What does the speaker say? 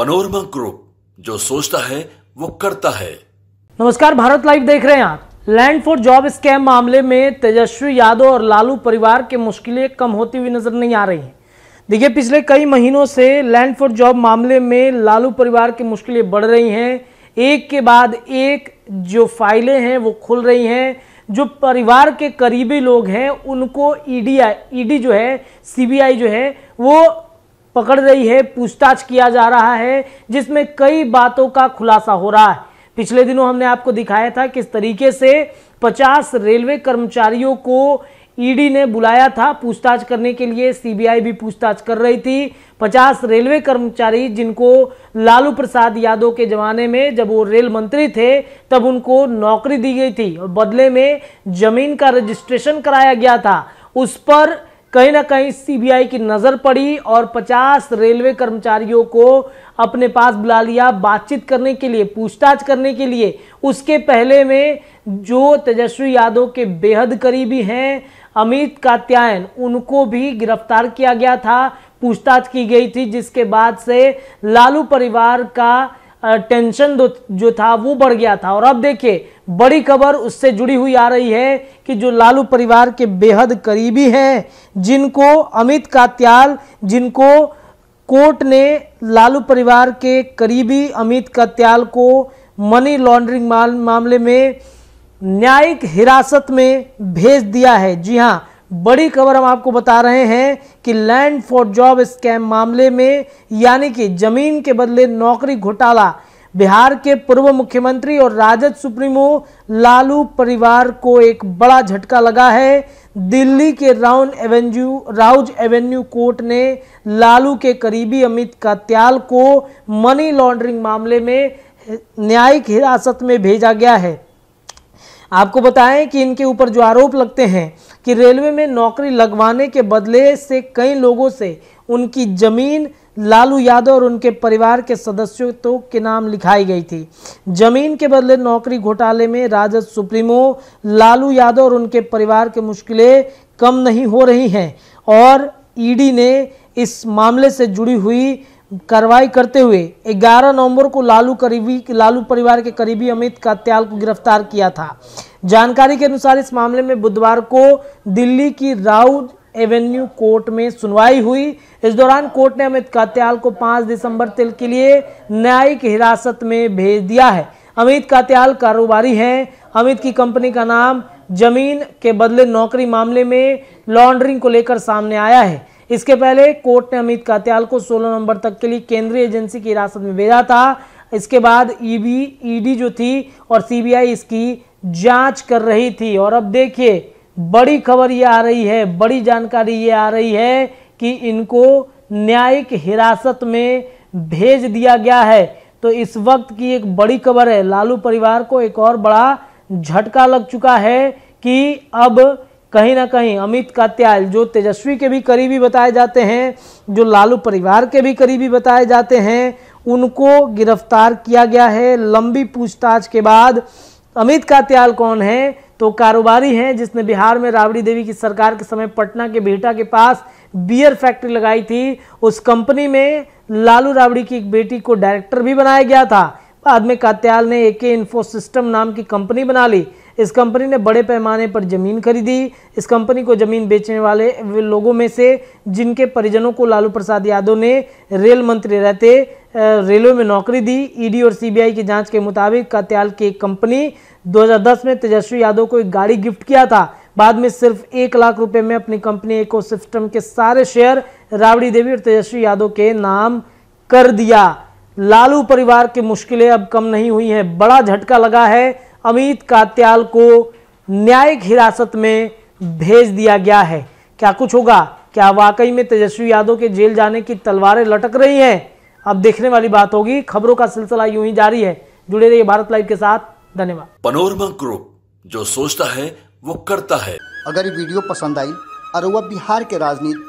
panorama group जो सोचता है वो करता है नमस्कार भारत लाइव देख रहे हैं आप लैंड फॉर जॉब स्कैम मामले में तेजस्वी यादव और लालू परिवार के मुश्किलें कम होती हुई नजर नहीं आ रही हैं देखिए पिछले कई महीनों से लैंड फॉर जॉब मामले में लालू परिवार की मुश्किलें बढ़ रही हैं एक के बाद एक जो फाइलें हैं वो खुल रही हैं जो परिवार के करीबी लोग हैं उनको ईडी e ईडी e जो है सीबीआई जो है वो पकड़ रही है पूछताछ किया जा रहा है जिसमें कई बातों का खुलासा हो रहा है पिछले दिनों हमने आपको दिखाया था किस तरीके से 50 रेलवे कर्मचारियों को ईडी ने बुलाया था पूछताछ करने के लिए सीबीआई भी पूछताछ कर रही थी 50 रेलवे कर्मचारी जिनको लालू प्रसाद यादव के जमाने में जब वो रेल मंत्री थे तब उनको नौकरी दी गई थी और बदले में जमीन का रजिस्ट्रेशन कराया गया था उस पर कहीं ना कहीं सीबीआई की नज़र पड़ी और 50 रेलवे कर्मचारियों को अपने पास बुला लिया बातचीत करने के लिए पूछताछ करने के लिए उसके पहले में जो तेजस्वी यादव के बेहद करीबी हैं अमित कात्यायन उनको भी गिरफ्तार किया गया था पूछताछ की गई थी जिसके बाद से लालू परिवार का टेंशन जो था वो बढ़ गया था और अब देखिए बड़ी खबर उससे जुड़ी हुई आ रही है कि जो लालू परिवार के बेहद करीबी हैं जिनको अमित कात्याल जिनको कोर्ट ने लालू परिवार के करीबी अमित कात्याल को मनी लॉन्ड्रिंग मामले में न्यायिक हिरासत में भेज दिया है जी हाँ बड़ी खबर हम आपको बता रहे हैं कि लैंड फॉर जॉब स्कैम मामले में यानी कि जमीन के बदले नौकरी घोटाला बिहार के पूर्व मुख्यमंत्री और राजद सुप्रीमो लालू परिवार को एक बड़ा झटका लगा है दिल्ली के राउन एवेन्यू राउज एवेन्यू कोर्ट ने लालू के करीबी अमित कात्याल को मनी लॉन्ड्रिंग मामले में न्यायिक हिरासत में भेजा गया है आपको बताएं कि इनके ऊपर जो आरोप लगते हैं कि रेलवे में नौकरी लगवाने के बदले से कई लोगों से उनकी ज़मीन लालू यादव और उनके परिवार के सदस्यों तो के नाम लिखाई गई थी जमीन के बदले नौकरी घोटाले में राजद सुप्रीमो लालू यादव और उनके परिवार के मुश्किलें कम नहीं हो रही हैं और ईडी ने इस मामले से जुड़ी हुई कार्रवाई करते हुए 11 नवंबर को लालू करीबी लालू परिवार के करीबी अमित कात्याल को गिरफ्तार किया था जानकारी के अनुसार इस मामले में बुधवार को दिल्ली की राउ एवेन्यू कोर्ट में सुनवाई हुई इस दौरान कोर्ट ने अमित कात्याल को 5 दिसंबर तक के लिए न्यायिक हिरासत में भेज दिया है अमित कात्याल कारोबारी हैं अमित की कंपनी का नाम जमीन के बदले नौकरी मामले में लॉन्ड्रिंग को लेकर सामने आया है इसके पहले कोर्ट ने अमित कात्याल को 16 नवंबर तक के लिए केंद्रीय एजेंसी की हिरासत में भेजा था इसके बाद ईबी ईडी जो थी और सीबीआई इसकी जांच कर रही थी और अब देखिए बड़ी खबर ये आ रही है बड़ी जानकारी ये आ रही है कि इनको न्यायिक हिरासत में भेज दिया गया है तो इस वक्त की एक बड़ी खबर है लालू परिवार को एक और बड़ा झटका लग चुका है कि अब कहीं ना कहीं अमित कात्याल जो तेजस्वी के भी करीबी बताए जाते हैं जो लालू परिवार के भी करीबी बताए जाते हैं उनको गिरफ्तार किया गया है लंबी पूछताछ के बाद अमित कात्याल कौन है तो कारोबारी हैं जिसने बिहार में राबड़ी देवी की सरकार के समय पटना के बेटा के पास बियर फैक्ट्री लगाई थी उस कंपनी में लालू राबड़ी की एक बेटी को डायरेक्टर भी बनाया गया था बाद में कात्याल ने ए के इन्फोसिस्टम नाम की कंपनी बना ली इस कंपनी ने बड़े पैमाने पर जमीन खरीदी इस कंपनी को जमीन बेचने वाले लोगों में से जिनके परिजनों को लालू प्रसाद यादव ने रेल मंत्री रहते रेलवे में नौकरी दी ईडी और सीबीआई की जांच के मुताबिक कात्याल की एक कंपनी 2010 में तेजस्वी यादव को एक गाड़ी गिफ्ट किया था बाद में सिर्फ एक लाख रुपए में अपनी कंपनी एको सिस्टम के सारे शेयर राबड़ी देवी और तेजस्वी यादव के नाम कर दिया लालू परिवार की मुश्किलें अब कम नहीं हुई हैं बड़ा झटका लगा है अमित कात्याल को न्यायिक हिरासत में भेज दिया गया है क्या कुछ होगा क्या वाकई में तेजस्वी यादव के जेल जाने की तलवारें लटक रही हैं अब देखने वाली बात होगी खबरों का सिलसिला यूं ही जारी है जुड़े रहिए भारत लाइव के साथ धन्यवाद पनोरमा ग्रुप जो सोचता है वो करता है अगर ये वीडियो पसंद आई और बिहार के राजनीति